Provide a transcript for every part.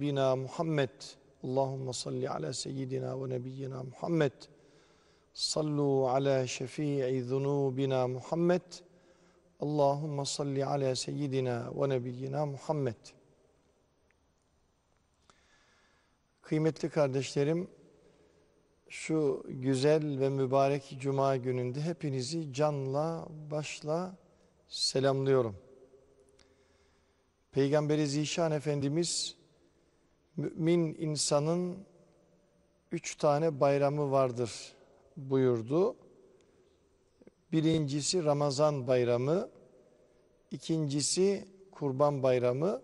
Bina Muhammed Allahumme salli ala seyyidina ve nebiyyina Muhammed Sallu ala şefii zunubina Muhammed Allahumme salli ala seyyidina ve nebiyyina Muhammed Kıymetli kardeşlerim şu güzel ve mübarek cuma gününde hepinizi canla başla selamlıyorum. Peygamberi Zişan Efendimiz mümin insanın üç tane bayramı vardır buyurdu. Birincisi Ramazan bayramı, ikincisi Kurban bayramı,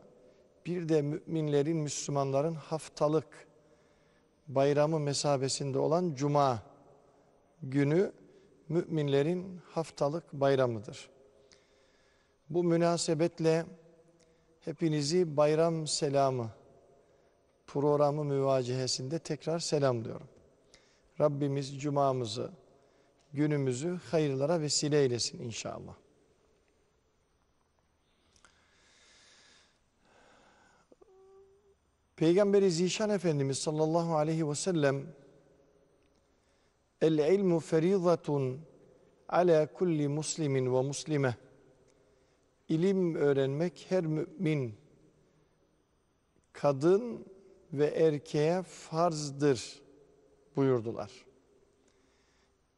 bir de müminlerin, Müslümanların haftalık bayramı mesabesinde olan Cuma günü müminlerin haftalık bayramıdır. Bu münasebetle hepinizi bayram selamı programı müvacihesinde tekrar selamlıyorum. Rabbimiz cumamızı, günümüzü hayırlara vesile eylesin inşallah. Peygamberi Zişan Efendimiz sallallahu aleyhi ve sellem El ilmu ferizatun ala kulli muslimin ve muslime İlim öğrenmek her mümin, kadın ve erkeğe farzdır buyurdular.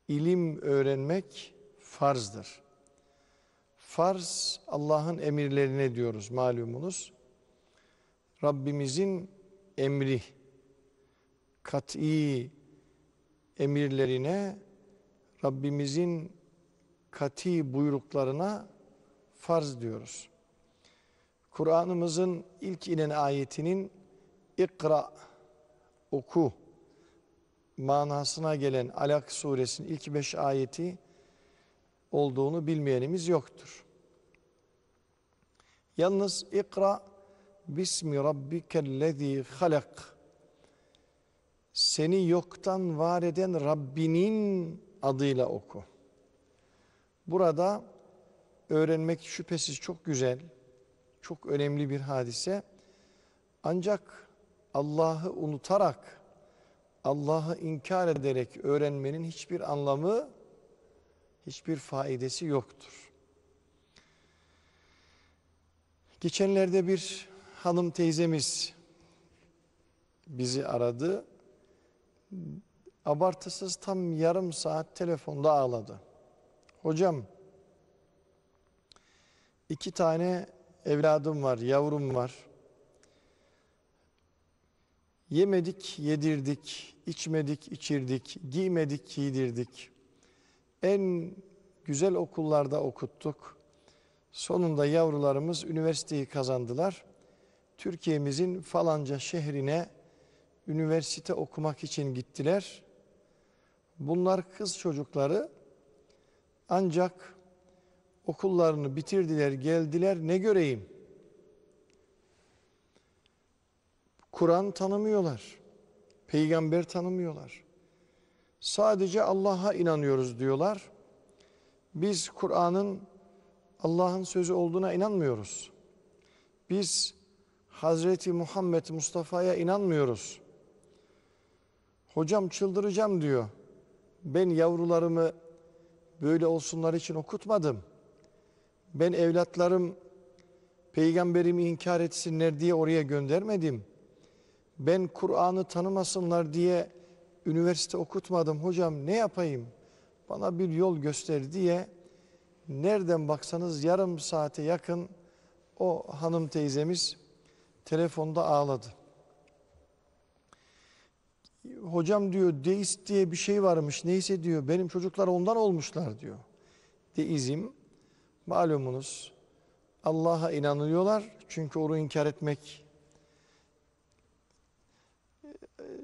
İlim öğrenmek farzdır. Farz Allah'ın emirlerine diyoruz malumunuz. Rabbimizin emri, kat'i emirlerine, Rabbimizin kati buyruklarına farz diyoruz. Kur'an'ımızın ilk inen ayetinin ikra oku manasına gelen Alak suresinin ilk beş ayeti olduğunu bilmeyenimiz yoktur. Yalnız ikra Bismi Rabbikellezî halak Seni yoktan var eden Rabbinin adıyla oku. Burada öğrenmek şüphesiz çok güzel, çok önemli bir hadise. Ancak Allah'ı unutarak, Allah'ı inkar ederek öğrenmenin hiçbir anlamı, hiçbir faidesi yoktur. Geçenlerde bir hanım teyzemiz bizi aradı. Abartısız tam yarım saat telefonda ağladı. Hocam iki tane evladım var, yavrum var. Yemedik, yedirdik, içmedik, içirdik, giymedik, giydirdik. En güzel okullarda okuttuk. Sonunda yavrularımız üniversiteyi kazandılar. Türkiye'mizin falanca şehrine üniversite okumak için gittiler. Bunlar kız çocukları ancak okullarını bitirdiler, geldiler ne göreyim? Kur'an tanımıyorlar. Peygamber tanımıyorlar. Sadece Allah'a inanıyoruz diyorlar. Biz Kur'an'ın Allah'ın sözü olduğuna inanmıyoruz. Biz Hazreti Muhammed Mustafa'ya inanmıyoruz. Hocam çıldıracağım diyor. Ben yavrularımı böyle olsunlar için okutmadım. Ben evlatlarım peygamberimi inkar etsinler diye oraya göndermedim ben Kur'an'ı tanımasınlar diye üniversite okutmadım hocam ne yapayım bana bir yol göster diye nereden baksanız yarım saate yakın o hanım teyzemiz telefonda ağladı. Hocam diyor deist diye bir şey varmış neyse diyor benim çocuklar ondan olmuşlar diyor. Deizm malumunuz Allah'a inanıyorlar çünkü onu inkar etmek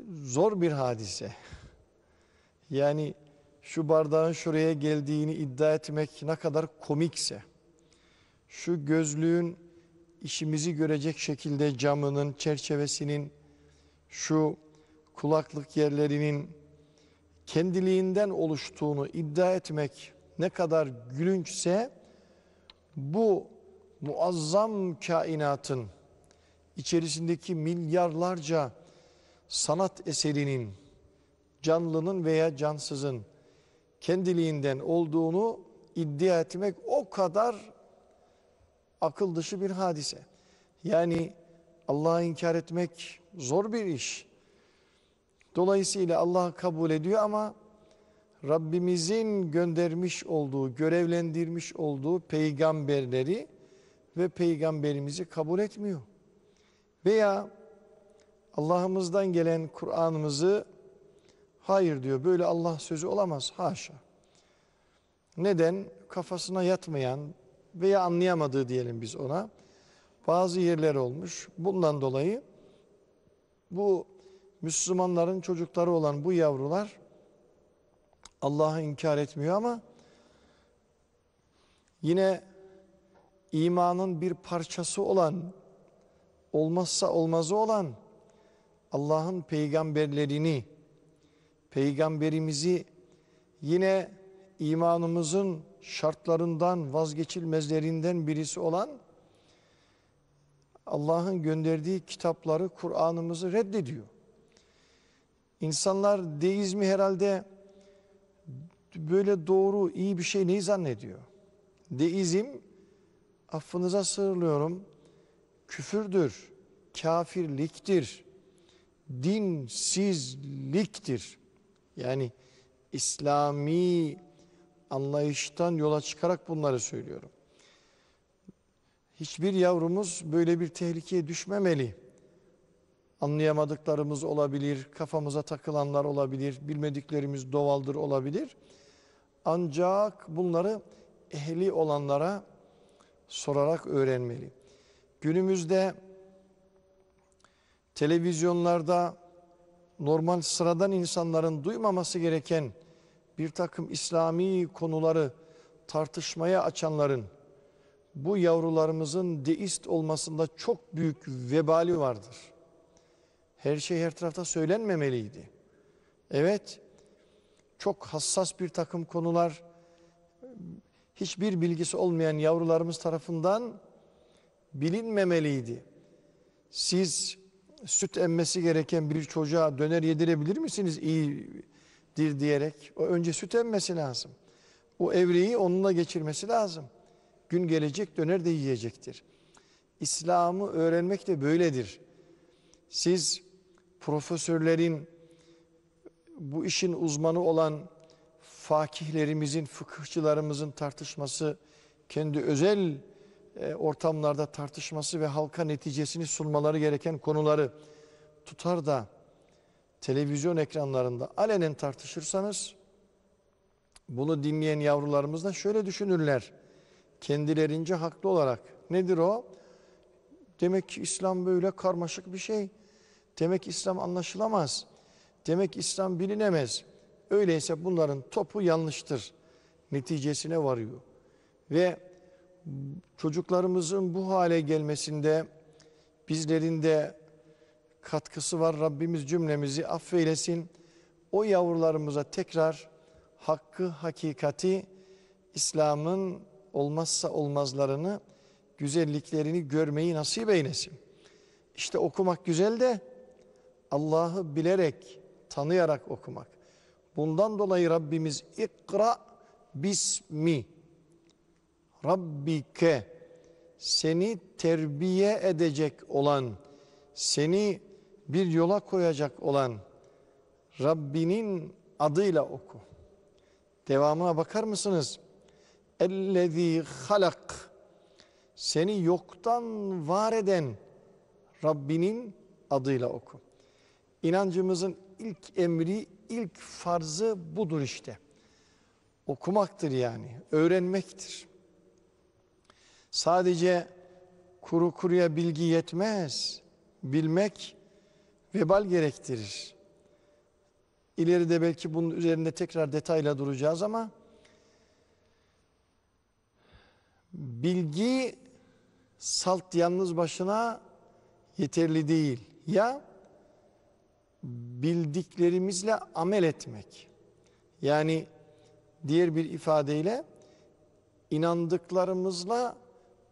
zor bir hadise. Yani şu bardağın şuraya geldiğini iddia etmek ne kadar komikse, şu gözlüğün işimizi görecek şekilde camının, çerçevesinin, şu kulaklık yerlerinin kendiliğinden oluştuğunu iddia etmek ne kadar gülünçse bu muazzam kainatın içerisindeki milyarlarca sanat eserinin canlının veya cansızın kendiliğinden olduğunu iddia etmek o kadar akıl dışı bir hadise. Yani Allah'ı inkar etmek zor bir iş. Dolayısıyla Allah kabul ediyor ama Rabbimizin göndermiş olduğu, görevlendirmiş olduğu peygamberleri ve peygamberimizi kabul etmiyor. Veya Allah'ımızdan gelen Kur'an'ımızı hayır diyor böyle Allah sözü olamaz haşa. Neden? Kafasına yatmayan veya anlayamadığı diyelim biz ona bazı yerler olmuş. Bundan dolayı bu Müslümanların çocukları olan bu yavrular Allah'ı inkar etmiyor ama yine imanın bir parçası olan olmazsa olmazı olan Allah'ın peygamberlerini, peygamberimizi yine imanımızın şartlarından, vazgeçilmezlerinden birisi olan Allah'ın gönderdiği kitapları, Kur'an'ımızı reddediyor. İnsanlar deizmi herhalde böyle doğru, iyi bir şey neyi zannediyor? Deizm, affınıza sığırlıyorum, küfürdür, kafirliktir dinsizliktir. Yani İslami anlayıştan yola çıkarak bunları söylüyorum. Hiçbir yavrumuz böyle bir tehlikeye düşmemeli. Anlayamadıklarımız olabilir, kafamıza takılanlar olabilir, bilmediklerimiz doğaldır olabilir. Ancak bunları ehli olanlara sorarak öğrenmeli. Günümüzde televizyonlarda normal sıradan insanların duymaması gereken bir takım İslami konuları tartışmaya açanların bu yavrularımızın deist olmasında çok büyük vebali vardır. Her şey her tarafta söylenmemeliydi. Evet, çok hassas bir takım konular hiçbir bilgisi olmayan yavrularımız tarafından bilinmemeliydi. Siz süt emmesi gereken bir çocuğa döner yedirebilir misiniz iyidir diyerek? O önce süt emmesi lazım. O evreyi onunla geçirmesi lazım. Gün gelecek döner de yiyecektir. İslam'ı öğrenmek de böyledir. Siz profesörlerin, bu işin uzmanı olan fakihlerimizin, fıkıhçılarımızın tartışması kendi özel e, ortamlarda tartışması ve halka neticesini sunmaları gereken konuları tutar da televizyon ekranlarında alenen tartışırsanız bunu dinleyen yavrularımız da şöyle düşünürler. Kendilerince haklı olarak nedir o? Demek ki İslam böyle karmaşık bir şey. Demek İslam anlaşılamaz. Demek İslam bilinemez. Öyleyse bunların topu yanlıştır. Neticesine varıyor. Ve çocuklarımızın bu hale gelmesinde bizlerin de katkısı var. Rabbimiz cümlemizi affeylesin. O yavrularımıza tekrar hakkı, hakikati, İslam'ın olmazsa olmazlarını, güzelliklerini görmeyi nasip eylesin. İşte okumak güzel de Allah'ı bilerek, tanıyarak okumak. Bundan dolayı Rabbimiz ikra bismi Rabbike seni terbiye edecek olan, seni bir yola koyacak olan Rabbinin adıyla oku. Devamına bakar mısınız? Ellezî halak seni yoktan var eden Rabbinin adıyla oku. İnancımızın ilk emri, ilk farzı budur işte. Okumaktır yani, öğrenmektir. Sadece kuru kuruya bilgi yetmez. Bilmek vebal gerektirir. İleride belki bunun üzerinde tekrar detayla duracağız ama bilgi salt yalnız başına yeterli değil. Ya bildiklerimizle amel etmek. Yani diğer bir ifadeyle inandıklarımızla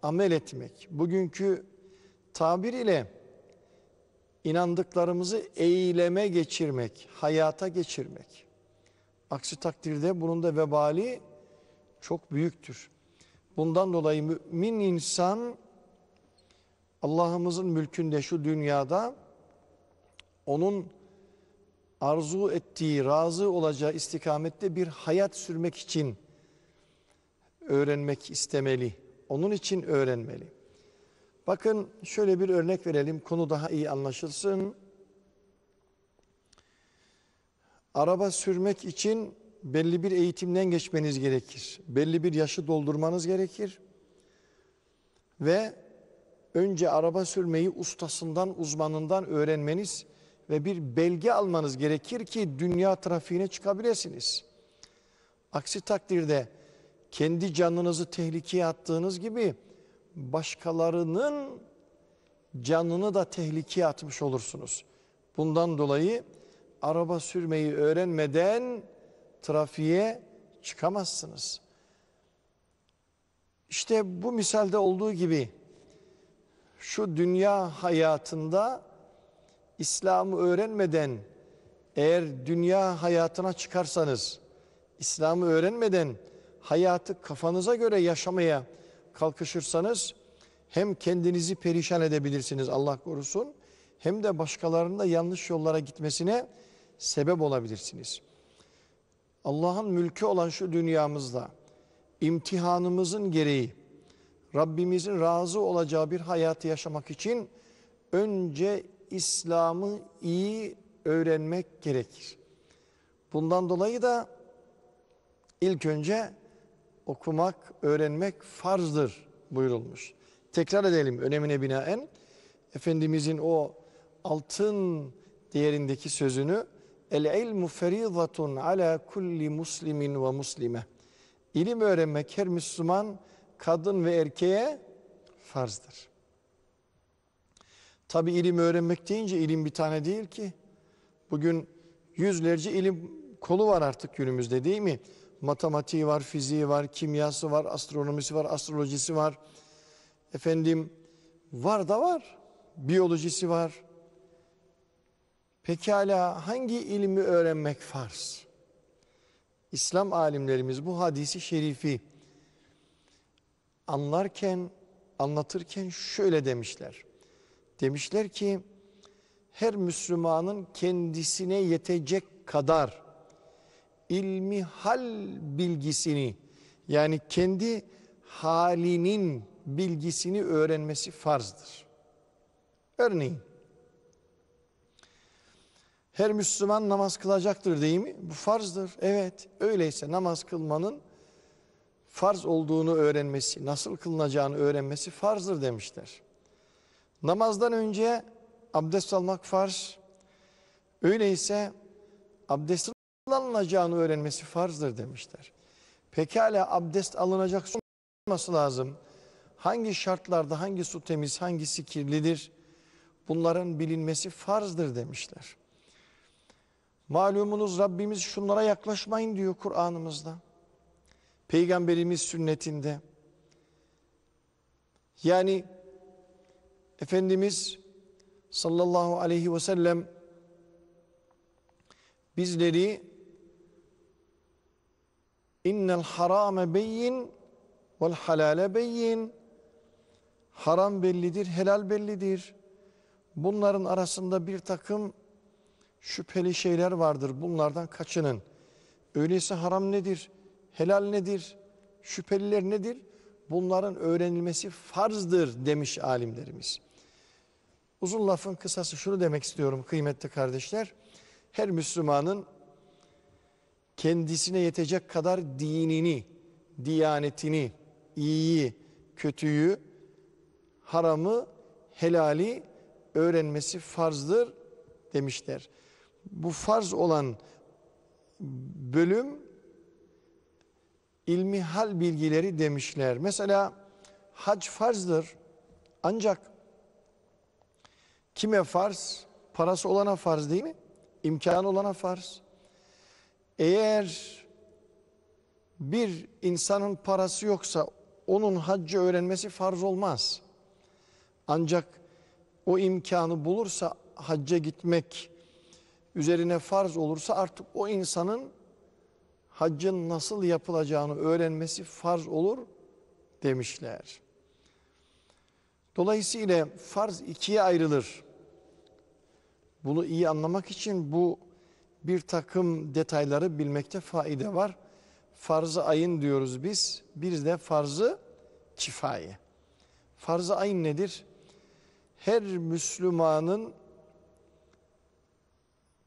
amel etmek, bugünkü tabir ile inandıklarımızı eyleme geçirmek, hayata geçirmek. Aksi takdirde bunun da vebali çok büyüktür. Bundan dolayı mümin insan Allah'ımızın mülkünde şu dünyada onun arzu ettiği, razı olacağı istikamette bir hayat sürmek için öğrenmek istemeli. Onun için öğrenmeli. Bakın şöyle bir örnek verelim konu daha iyi anlaşılsın. Araba sürmek için belli bir eğitimden geçmeniz gerekir. Belli bir yaşı doldurmanız gerekir. Ve önce araba sürmeyi ustasından, uzmanından öğrenmeniz ve bir belge almanız gerekir ki dünya trafiğine çıkabilirsiniz. Aksi takdirde kendi canınızı tehlikeye attığınız gibi başkalarının canını da tehlikeye atmış olursunuz. Bundan dolayı araba sürmeyi öğrenmeden trafiğe çıkamazsınız. İşte bu misalde olduğu gibi şu dünya hayatında İslam'ı öğrenmeden eğer dünya hayatına çıkarsanız İslam'ı öğrenmeden hayatı kafanıza göre yaşamaya kalkışırsanız hem kendinizi perişan edebilirsiniz Allah korusun hem de başkalarının da yanlış yollara gitmesine sebep olabilirsiniz. Allah'ın mülkü olan şu dünyamızda imtihanımızın gereği Rabbimizin razı olacağı bir hayatı yaşamak için önce İslam'ı iyi öğrenmek gerekir. Bundan dolayı da ilk önce okumak, öğrenmek farzdır buyurulmuş. Tekrar edelim önemine binaen. Efendimizin o altın değerindeki sözünü El ilmu feridatun ala kulli muslimin ve muslime. İlim öğrenmek her Müslüman kadın ve erkeğe farzdır. Tabi ilim öğrenmek deyince ilim bir tane değil ki. Bugün yüzlerce ilim kolu var artık günümüzde değil mi? matematiği var, fiziği var, kimyası var, astronomisi var, astrolojisi var. Efendim var da var. Biyolojisi var. Pekala hangi ilmi öğrenmek farz? İslam alimlerimiz bu hadisi şerifi anlarken, anlatırken şöyle demişler. Demişler ki her Müslümanın kendisine yetecek kadar ilmi hal bilgisini yani kendi halinin bilgisini öğrenmesi farzdır. Örneğin her Müslüman namaz kılacaktır değil mi? Bu farzdır. Evet öyleyse namaz kılmanın farz olduğunu öğrenmesi, nasıl kılınacağını öğrenmesi farzdır demişler. Namazdan önce abdest almak farz. Öyleyse abdestin alınacağını öğrenmesi farzdır demişler. Pekala abdest alınacak su olması lazım. Hangi şartlarda hangi su temiz hangisi kirlidir bunların bilinmesi farzdır demişler. Malumunuz Rabbimiz şunlara yaklaşmayın diyor Kur'an'ımızda. Peygamberimiz sünnetinde. Yani Efendimiz sallallahu aleyhi ve sellem bizleri İnnel harame beyin vel halale beyin. Haram bellidir, helal bellidir. Bunların arasında bir takım şüpheli şeyler vardır. Bunlardan kaçının. Öyleyse haram nedir? Helal nedir? Şüpheliler nedir? Bunların öğrenilmesi farzdır demiş alimlerimiz. Uzun lafın kısası şunu demek istiyorum kıymetli kardeşler. Her Müslümanın kendisine yetecek kadar dinini, diyanetini, iyiyi, kötüyü, haramı, helali öğrenmesi farzdır demişler. Bu farz olan bölüm ilmi hal bilgileri demişler. Mesela hac farzdır ancak kime farz? Parası olana farz değil mi? İmkanı olana farz. Eğer bir insanın parası yoksa onun haccı öğrenmesi farz olmaz. Ancak o imkanı bulursa hacca gitmek üzerine farz olursa artık o insanın haccın nasıl yapılacağını öğrenmesi farz olur demişler. Dolayısıyla farz ikiye ayrılır. Bunu iyi anlamak için bu bir takım detayları bilmekte faide var. Farzı ayın diyoruz biz. Bir de farzı kifaye. Farzı ayın nedir? Her Müslümanın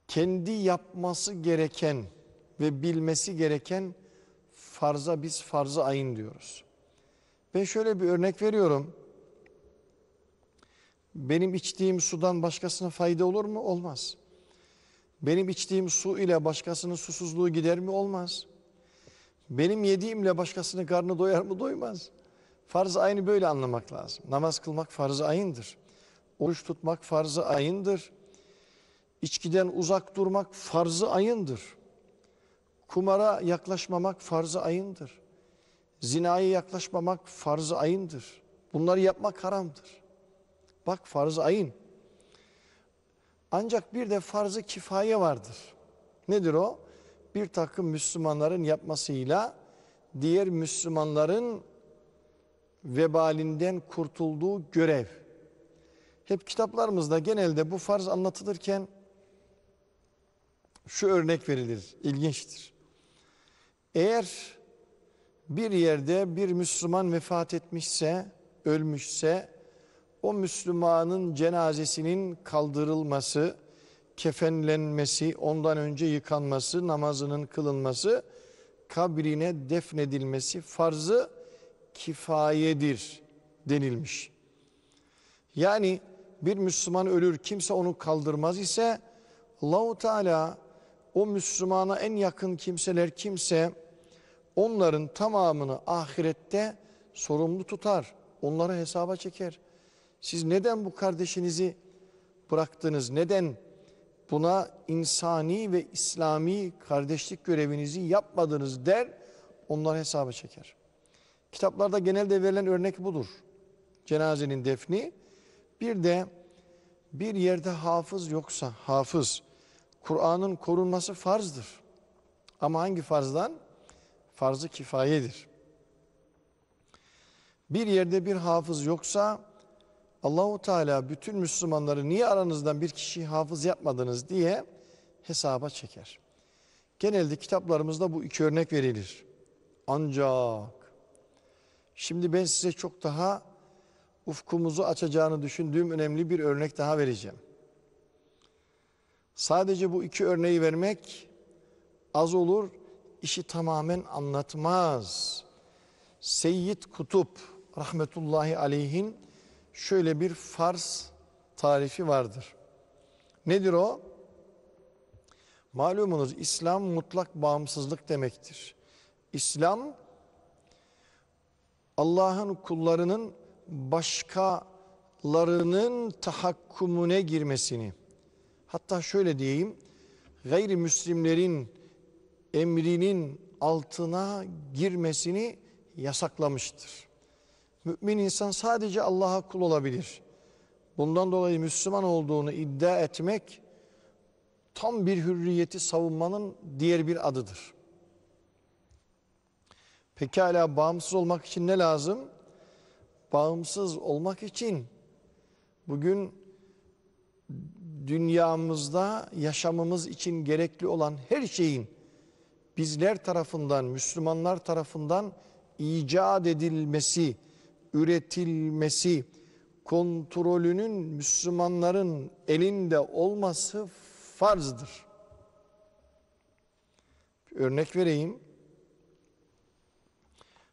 kendi yapması gereken ve bilmesi gereken farza biz farzı ayın diyoruz. Ben şöyle bir örnek veriyorum. Benim içtiğim sudan başkasına fayda olur mu? Olmaz. Benim içtiğim su ile başkasının susuzluğu gider mi? Olmaz. Benim yediğimle başkasının karnı doyar mı? Doymaz. Farz-ı ayını böyle anlamak lazım. Namaz kılmak farz-ı ayındır. Oruç tutmak farz-ı ayındır. İçkiden uzak durmak farz-ı ayındır. Kumara yaklaşmamak farz-ı ayındır. Zinaya yaklaşmamak farz-ı ayındır. Bunları yapmak haramdır. Bak farz-ı ayın. Ancak bir de farzı kifaye vardır. Nedir o? Bir takım Müslümanların yapmasıyla diğer Müslümanların vebalinden kurtulduğu görev. Hep kitaplarımızda genelde bu farz anlatılırken şu örnek verilir, ilginçtir. Eğer bir yerde bir Müslüman vefat etmişse, ölmüşse o Müslümanın cenazesinin kaldırılması, kefenlenmesi, ondan önce yıkanması, namazının kılınması, kabrine defnedilmesi farzı kifayedir denilmiş. Yani bir Müslüman ölür kimse onu kaldırmaz ise Allahu Teala o Müslümana en yakın kimseler kimse onların tamamını ahirette sorumlu tutar. Onları hesaba çeker. Siz neden bu kardeşinizi bıraktınız? Neden buna insani ve İslami kardeşlik görevinizi yapmadınız der onlar hesaba çeker. Kitaplarda genelde verilen örnek budur. Cenazenin defni bir de bir yerde hafız yoksa hafız Kur'an'ın korunması farzdır. Ama hangi farzdan? Farzı kifayedir. Bir yerde bir hafız yoksa Allahu Teala bütün Müslümanları niye aranızdan bir kişiyi hafız yapmadınız diye hesaba çeker. Genelde kitaplarımızda bu iki örnek verilir. Ancak şimdi ben size çok daha ufkumuzu açacağını düşündüğüm önemli bir örnek daha vereceğim. Sadece bu iki örneği vermek az olur, işi tamamen anlatmaz. Seyyid Kutup rahmetullahi aleyhin şöyle bir farz tarifi vardır. Nedir o? Malumunuz İslam mutlak bağımsızlık demektir. İslam Allah'ın kullarının başkalarının tahakkumune girmesini hatta şöyle diyeyim gayrimüslimlerin emrinin altına girmesini yasaklamıştır. Mümin insan sadece Allah'a kul olabilir. Bundan dolayı Müslüman olduğunu iddia etmek tam bir hürriyeti savunmanın diğer bir adıdır. Pekala bağımsız olmak için ne lazım? Bağımsız olmak için bugün dünyamızda yaşamımız için gerekli olan her şeyin bizler tarafından, Müslümanlar tarafından icat edilmesi üretilmesi, kontrolünün Müslümanların elinde olması farzdır. Bir örnek vereyim.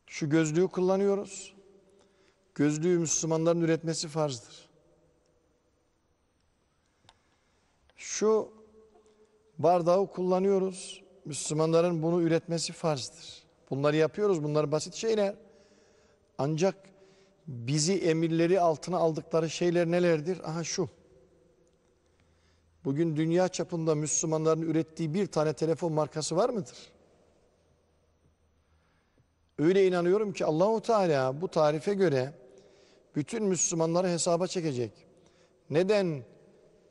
Şu gözlüğü kullanıyoruz. Gözlüğü Müslümanların üretmesi farzdır. Şu bardağı kullanıyoruz. Müslümanların bunu üretmesi farzdır. Bunları yapıyoruz. Bunlar basit şeyler. Ancak bizi emirleri altına aldıkları şeyler nelerdir? Aha şu. Bugün dünya çapında Müslümanların ürettiği bir tane telefon markası var mıdır? Öyle inanıyorum ki Allahu Teala bu tarife göre bütün Müslümanları hesaba çekecek. Neden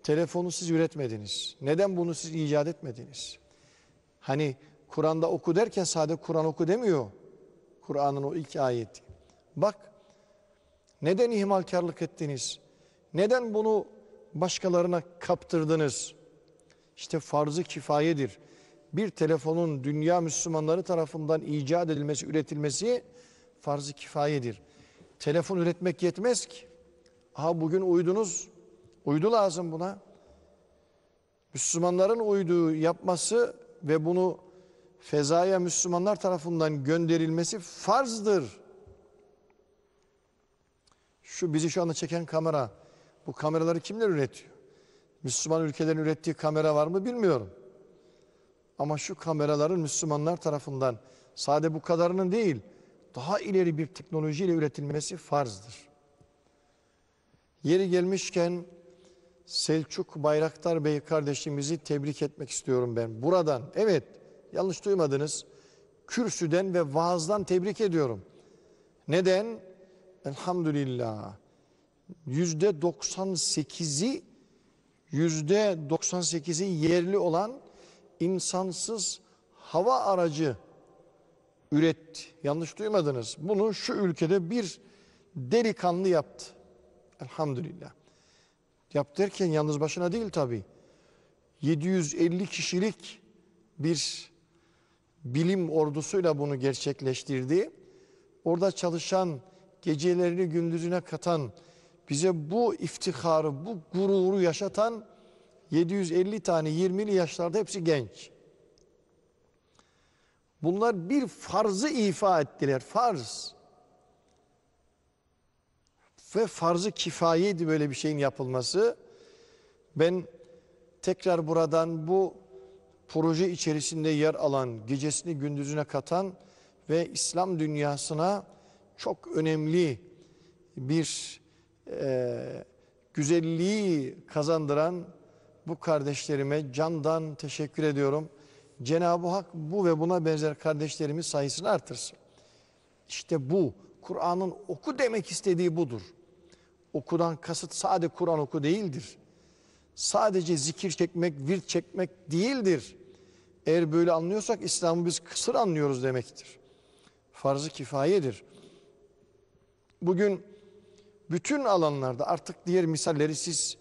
telefonu siz üretmediniz? Neden bunu siz icat etmediniz? Hani Kur'an'da oku derken sadece Kur'an oku demiyor. Kur'an'ın o ilk ayeti. Bak neden ihmalkarlık ettiniz? Neden bunu başkalarına kaptırdınız? İşte farzı kifayedir. Bir telefonun dünya Müslümanları tarafından icat edilmesi, üretilmesi farzı kifayedir. Telefon üretmek yetmez ki. Aha bugün uydunuz, uydu lazım buna. Müslümanların uyduğu yapması ve bunu fezaya Müslümanlar tarafından gönderilmesi farzdır. Şu bizi şu anda çeken kamera, bu kameraları kimler üretiyor? Müslüman ülkelerin ürettiği kamera var mı bilmiyorum. Ama şu kameraların Müslümanlar tarafından sade bu kadarının değil, daha ileri bir teknolojiyle üretilmesi farzdır. Yeri gelmişken Selçuk Bayraktar Bey kardeşimizi tebrik etmek istiyorum ben. Buradan, evet yanlış duymadınız, kürsüden ve vaazdan tebrik ediyorum. Neden? Elhamdülillah. Yüzde 98'i yüzde 98'i yerli olan insansız hava aracı üretti. Yanlış duymadınız. Bunu şu ülkede bir delikanlı yaptı. Elhamdülillah. Yap derken yalnız başına değil tabi. 750 kişilik bir bilim ordusuyla bunu gerçekleştirdi. Orada çalışan gecelerini gündüzüne katan, bize bu iftiharı, bu gururu yaşatan 750 tane 20'li yaşlarda hepsi genç. Bunlar bir farzı ifa ettiler. Farz. Ve farzı kifayeydi böyle bir şeyin yapılması. Ben tekrar buradan bu proje içerisinde yer alan, gecesini gündüzüne katan ve İslam dünyasına çok önemli bir e, güzelliği kazandıran bu kardeşlerime candan teşekkür ediyorum. Cenab-ı Hak bu ve buna benzer kardeşlerimiz sayısını artırsın. İşte bu Kur'an'ın oku demek istediği budur. Okudan kasıt sadece Kur'an oku değildir. Sadece zikir çekmek, virt çekmek değildir. Eğer böyle anlıyorsak İslam'ı biz kısır anlıyoruz demektir. Farzı kifayedir. Bugün bütün alanlarda artık diğer misalleri siz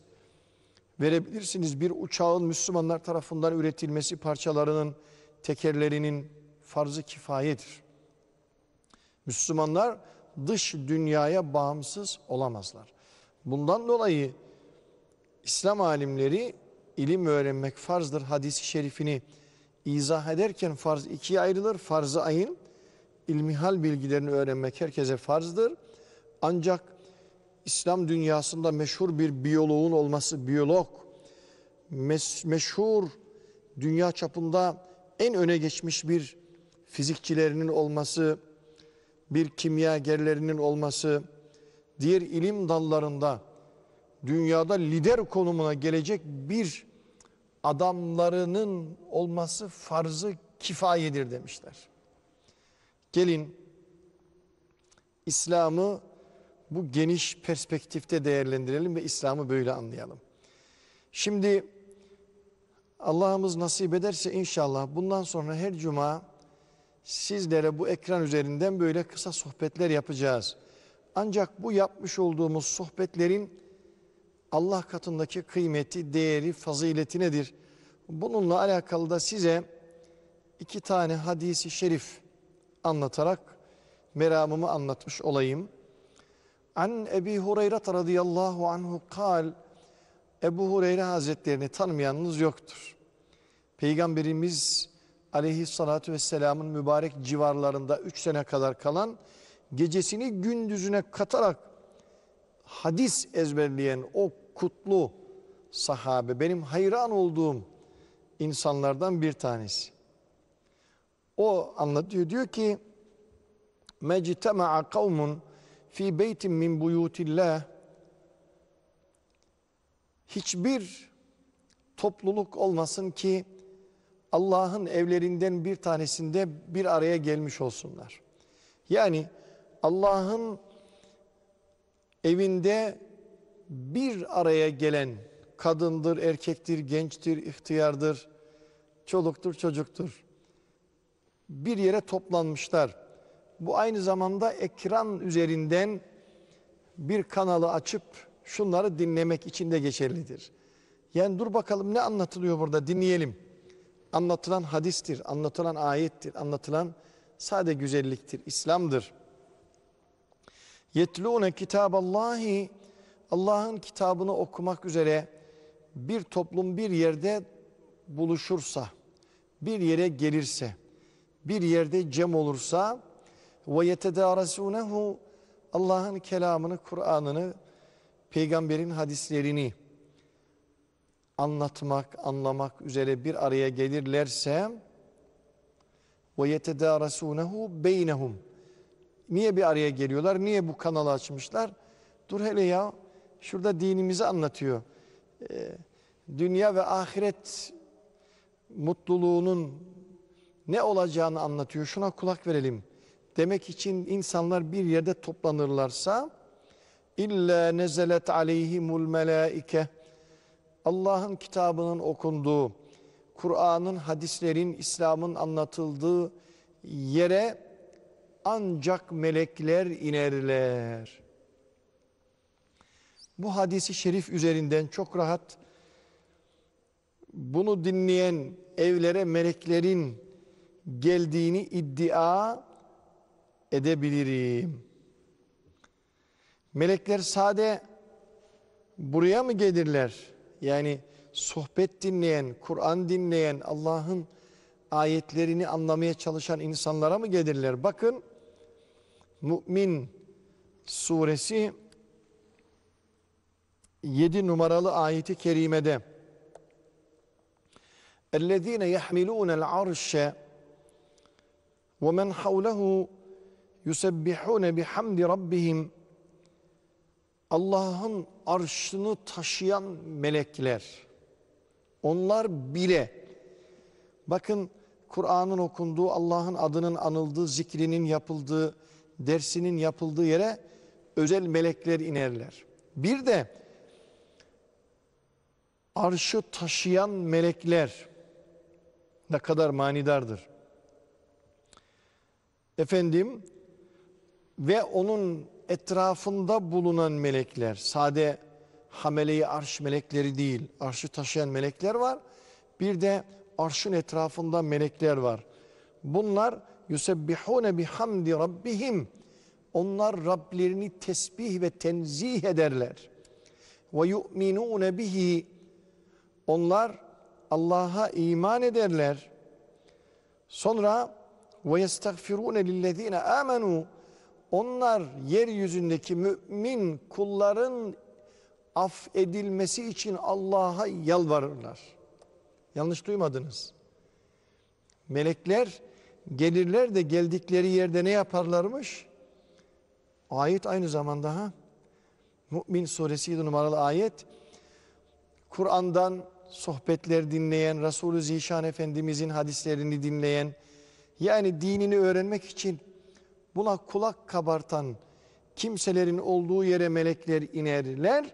verebilirsiniz. Bir uçağın Müslümanlar tarafından üretilmesi parçalarının tekerlerinin farzı kifayedir. Müslümanlar dış dünyaya bağımsız olamazlar. Bundan dolayı İslam alimleri ilim öğrenmek farzdır hadisi şerifini izah ederken farz ikiye ayrılır. Farz-ı ayın ilmihal bilgilerini öğrenmek herkese farzdır. Ancak İslam dünyasında meşhur bir biyoloğun olması, biyolog, meşhur dünya çapında en öne geçmiş bir fizikçilerinin olması, bir kimyagerlerinin olması, diğer ilim dallarında dünyada lider konumuna gelecek bir adamlarının olması farzı kifayedir demişler. Gelin İslam'ı bu geniş perspektifte değerlendirelim ve İslam'ı böyle anlayalım. Şimdi Allah'ımız nasip ederse inşallah bundan sonra her cuma sizlere bu ekran üzerinden böyle kısa sohbetler yapacağız. Ancak bu yapmış olduğumuz sohbetlerin Allah katındaki kıymeti, değeri, fazileti nedir? Bununla alakalı da size iki tane hadisi şerif anlatarak meramımı anlatmış olayım. An Ebi Hureyre radıyallahu anhu kal Ebu Hureyre Hazretlerini tanımayanınız yoktur. Peygamberimiz aleyhissalatü vesselamın mübarek civarlarında 3 sene kadar kalan gecesini gündüzüne katarak hadis ezberleyen o kutlu sahabe benim hayran olduğum insanlardan bir tanesi. O anlatıyor diyor ki mectema'a kavmun fi beytin min buyutillah hiçbir topluluk olmasın ki Allah'ın evlerinden bir tanesinde bir araya gelmiş olsunlar. Yani Allah'ın evinde bir araya gelen kadındır, erkektir, gençtir, ihtiyardır, çoluktur, çocuktur. Bir yere toplanmışlar. Bu aynı zamanda ekran üzerinden bir kanalı açıp şunları dinlemek için de geçerlidir. Yani dur bakalım ne anlatılıyor burada dinleyelim. Anlatılan hadistir, anlatılan ayettir, anlatılan sade güzelliktir, İslam'dır. Yetlûne kitâballâhi Allah'ın kitabını okumak üzere bir toplum bir yerde buluşursa, bir yere gelirse, bir yerde cem olursa ve yetedarasunehu Allah'ın kelamını, Kur'an'ını, peygamberin hadislerini anlatmak, anlamak üzere bir araya gelirlerse ve yetedarasunehu beynehum. Niye bir araya geliyorlar? Niye bu kanalı açmışlar? Dur hele ya. Şurada dinimizi anlatıyor. Ee, dünya ve ahiret mutluluğunun ne olacağını anlatıyor. Şuna kulak verelim.'' demek için insanlar bir yerde toplanırlarsa illa nezelet aleyhimul melaike Allah'ın kitabının okunduğu, Kur'an'ın, hadislerin, İslam'ın anlatıldığı yere ancak melekler inerler. Bu hadisi şerif üzerinden çok rahat bunu dinleyen evlere meleklerin geldiğini iddia edebilirim. Melekler sade buraya mı gelirler? Yani sohbet dinleyen, Kur'an dinleyen, Allah'ın ayetlerini anlamaya çalışan insanlara mı gelirler? Bakın Mü'min suresi 7 numaralı ayeti kerimede اَلَّذ۪ينَ يَحْمِلُونَ الْعَرْشَ وَمَنْ حَوْلَهُ yusebbihune bihamdi rabbihim Allah'ın arşını taşıyan melekler onlar bile bakın Kur'an'ın okunduğu Allah'ın adının anıldığı zikrinin yapıldığı dersinin yapıldığı yere özel melekler inerler. Bir de arşı taşıyan melekler ne kadar manidardır. Efendim ve onun etrafında bulunan melekler, sade hameleyi arş melekleri değil, arşı taşıyan melekler var. Bir de arşın etrafında melekler var. Bunlar yusebbihune bihamdi rabbihim. Onlar Rablerini tesbih ve tenzih ederler. Ve yu'minune bihi. Onlar Allah'a iman ederler. Sonra ve yestagfirune lillezine amenu onlar yeryüzündeki mümin kulların af edilmesi için Allah'a yalvarırlar. Yanlış duymadınız. Melekler gelirler de geldikleri yerde ne yaparlarmış? Ayet aynı zamanda ha. Mümin suresi numaralı ayet. Kur'an'dan sohbetler dinleyen, Resulü Zişan Efendimizin hadislerini dinleyen, yani dinini öğrenmek için buna kulak kabartan kimselerin olduğu yere melekler inerler.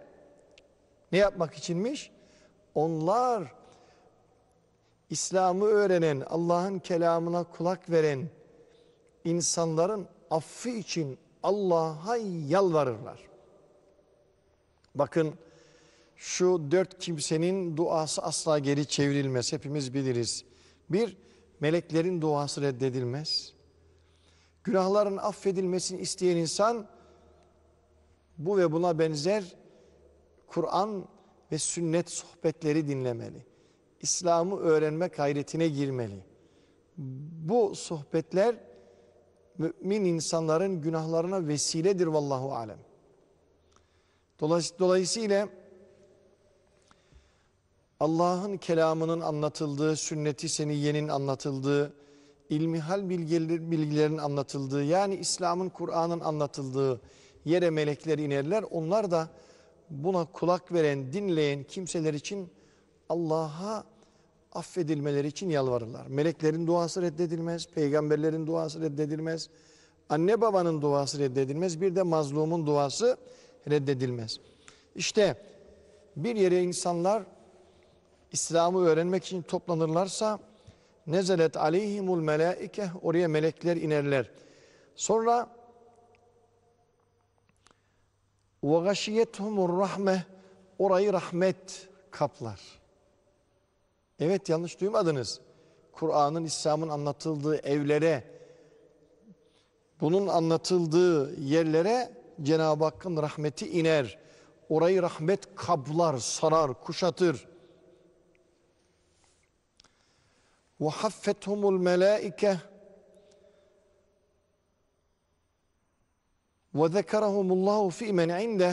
Ne yapmak içinmiş? Onlar İslam'ı öğrenen, Allah'ın kelamına kulak veren insanların affı için Allah'a yalvarırlar. Bakın şu dört kimsenin duası asla geri çevrilmez. Hepimiz biliriz. Bir, meleklerin duası reddedilmez. Günahların affedilmesini isteyen insan bu ve buna benzer Kur'an ve sünnet sohbetleri dinlemeli. İslam'ı öğrenme gayretine girmeli. Bu sohbetler mümin insanların günahlarına vesiledir vallahu alem. Dolayısıyla Allah'ın kelamının anlatıldığı, sünneti seniyenin anlatıldığı, ilmihal bilgiler, bilgilerin anlatıldığı yani İslam'ın Kur'an'ın anlatıldığı yere melekler inerler. Onlar da buna kulak veren, dinleyen kimseler için Allah'a affedilmeleri için yalvarırlar. Meleklerin duası reddedilmez, peygamberlerin duası reddedilmez, anne babanın duası reddedilmez, bir de mazlumun duası reddedilmez. İşte bir yere insanlar İslam'ı öğrenmek için toplanırlarsa nezelet aleyhimul melaike oraya melekler inerler. Sonra ve gashiyethumur rahme orayı rahmet kaplar. Evet yanlış duymadınız. Kur'an'ın, İslam'ın anlatıldığı evlere, bunun anlatıldığı yerlere Cenab-ı Hakk'ın rahmeti iner. Orayı rahmet kablar, sarar, kuşatır. وحفتهم الملائكة وذكرهم الله في من عنده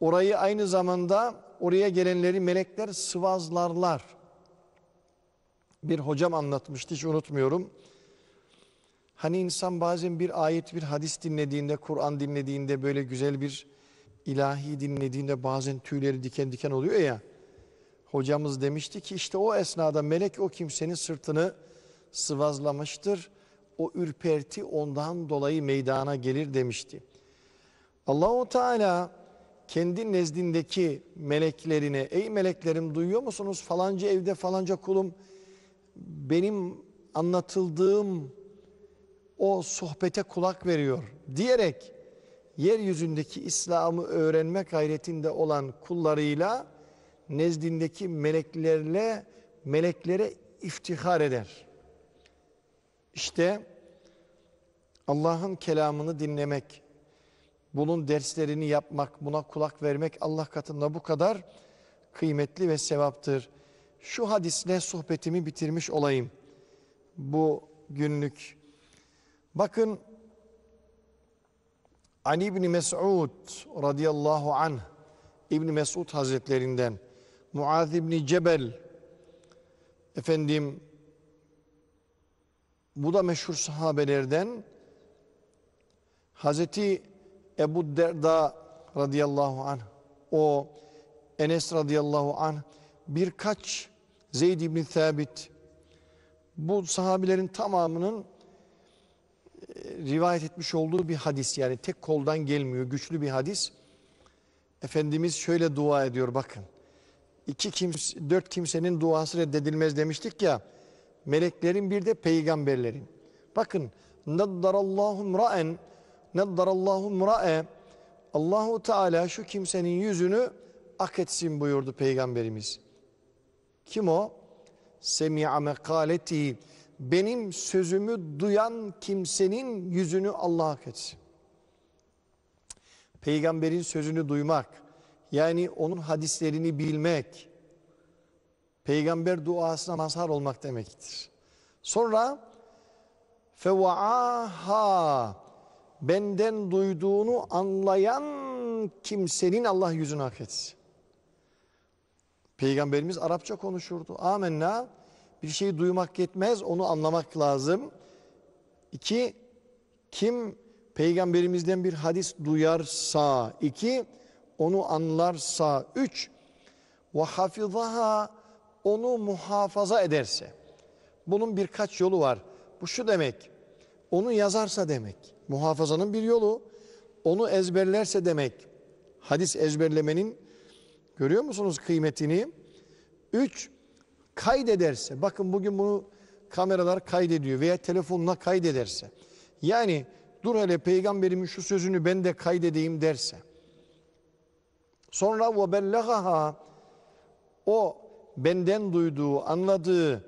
Orayı aynı zamanda oraya gelenleri melekler sıvazlarlar. Bir hocam anlatmıştı hiç unutmuyorum. Hani insan bazen bir ayet, bir hadis dinlediğinde, Kur'an dinlediğinde böyle güzel bir ilahi dinlediğinde bazen tüyleri diken diken oluyor ya hocamız demişti ki işte o esnada melek o kimsenin sırtını sıvazlamıştır. O ürperti ondan dolayı meydana gelir demişti. Allahu Teala kendi nezdindeki meleklerine ey meleklerim duyuyor musunuz falanca evde falanca kulum benim anlatıldığım o sohbete kulak veriyor diyerek yeryüzündeki İslam'ı öğrenme gayretinde olan kullarıyla nezdindeki meleklerle meleklere iftihar eder. İşte Allah'ın kelamını dinlemek, bunun derslerini yapmak, buna kulak vermek Allah katında bu kadar kıymetli ve sevaptır. Şu hadisle sohbetimi bitirmiş olayım. Bu günlük. Bakın Ali İbni Mes'ud radıyallahu anh İbni Mes'ud hazretlerinden Muaz İbni Cebel efendim bu da meşhur sahabelerden Hazreti Ebu Derda radıyallahu anh o Enes radıyallahu anh birkaç Zeyd İbni Thabit bu sahabelerin tamamının e, rivayet etmiş olduğu bir hadis yani tek koldan gelmiyor güçlü bir hadis. Efendimiz şöyle dua ediyor bakın iki kimse, dört kimsenin duası reddedilmez demiştik ya. Meleklerin bir de peygamberlerin. Bakın naddarallahu mra'en naddarallahu mra'e Allahu Teala şu kimsenin yüzünü ak etsin buyurdu peygamberimiz. Kim o? Semi'a mekaleti benim sözümü duyan kimsenin yüzünü Allah ak etsin. Peygamberin sözünü duymak yani onun hadislerini bilmek, peygamber duasına mazhar olmak demektir. Sonra fevaaha benden duyduğunu anlayan kimsenin Allah yüzünü hak etsin. Peygamberimiz Arapça konuşurdu. Amenna bir şeyi duymak yetmez onu anlamak lazım. İki kim peygamberimizden bir hadis duyarsa iki onu anlarsa. Üç, ve hafizaha onu muhafaza ederse. Bunun birkaç yolu var. Bu şu demek, onu yazarsa demek. Muhafazanın bir yolu, onu ezberlerse demek. Hadis ezberlemenin görüyor musunuz kıymetini? Üç, kaydederse. Bakın bugün bunu kameralar kaydediyor veya telefonla kaydederse. Yani dur hele peygamberimin şu sözünü ben de kaydedeyim derse. Sonra ve bellegaha o benden duyduğu, anladığı,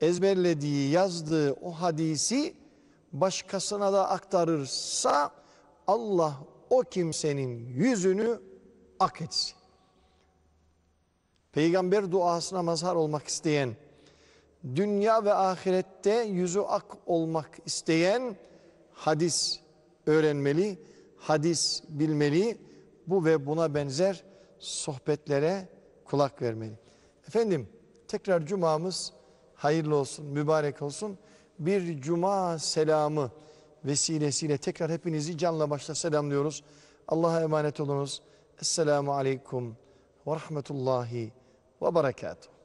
ezberlediği, yazdığı o hadisi başkasına da aktarırsa Allah o kimsenin yüzünü ak etsin. Peygamber duasına mazhar olmak isteyen, dünya ve ahirette yüzü ak olmak isteyen hadis öğrenmeli, hadis bilmeli, bu ve buna benzer sohbetlere kulak vermeli. Efendim tekrar cumamız hayırlı olsun, mübarek olsun. Bir cuma selamı vesilesiyle tekrar hepinizi canla başla selamlıyoruz. Allah'a emanet olunuz. Esselamu Aleyküm ve Rahmetullahi ve Berekatuhu.